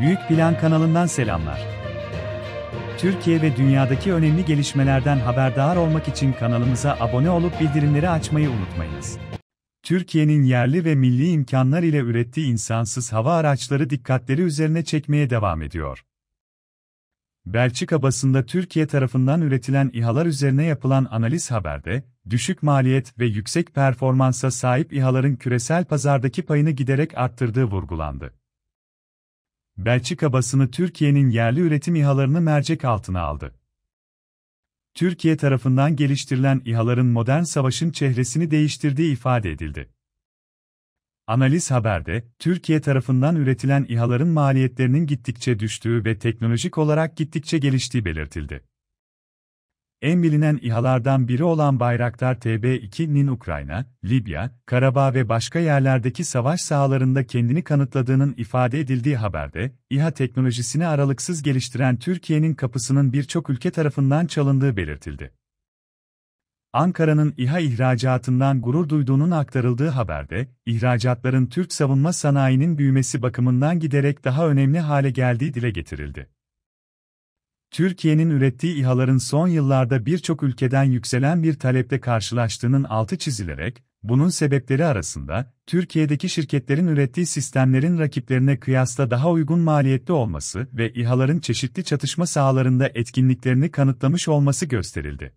Büyük Plan kanalından selamlar. Türkiye ve dünyadaki önemli gelişmelerden haberdar olmak için kanalımıza abone olup bildirimleri açmayı unutmayınız. Türkiye'nin yerli ve milli imkanlar ile ürettiği insansız hava araçları dikkatleri üzerine çekmeye devam ediyor. Belçika basında Türkiye tarafından üretilen İHA'lar üzerine yapılan analiz haberde, düşük maliyet ve yüksek performansa sahip İHA'ların küresel pazardaki payını giderek arttırdığı vurgulandı. Belçika basını Türkiye'nin yerli üretim İHA'larını mercek altına aldı. Türkiye tarafından geliştirilen İHA'ların modern savaşın çehresini değiştirdiği ifade edildi. Analiz haberde, Türkiye tarafından üretilen İHA'ların maliyetlerinin gittikçe düştüğü ve teknolojik olarak gittikçe geliştiği belirtildi. En bilinen İHA'lardan biri olan Bayraktar TB2'nin Ukrayna, Libya, Karabağ ve başka yerlerdeki savaş sahalarında kendini kanıtladığının ifade edildiği haberde, İHA teknolojisini aralıksız geliştiren Türkiye'nin kapısının birçok ülke tarafından çalındığı belirtildi. Ankara'nın İHA ihracatından gurur duyduğunun aktarıldığı haberde, ihracatların Türk savunma sanayinin büyümesi bakımından giderek daha önemli hale geldiği dile getirildi. Türkiye'nin ürettiği İHA'ların son yıllarda birçok ülkeden yükselen bir taleple karşılaştığının altı çizilerek, bunun sebepleri arasında, Türkiye'deki şirketlerin ürettiği sistemlerin rakiplerine kıyasla daha uygun maliyette olması ve İHA'ların çeşitli çatışma sahalarında etkinliklerini kanıtlamış olması gösterildi.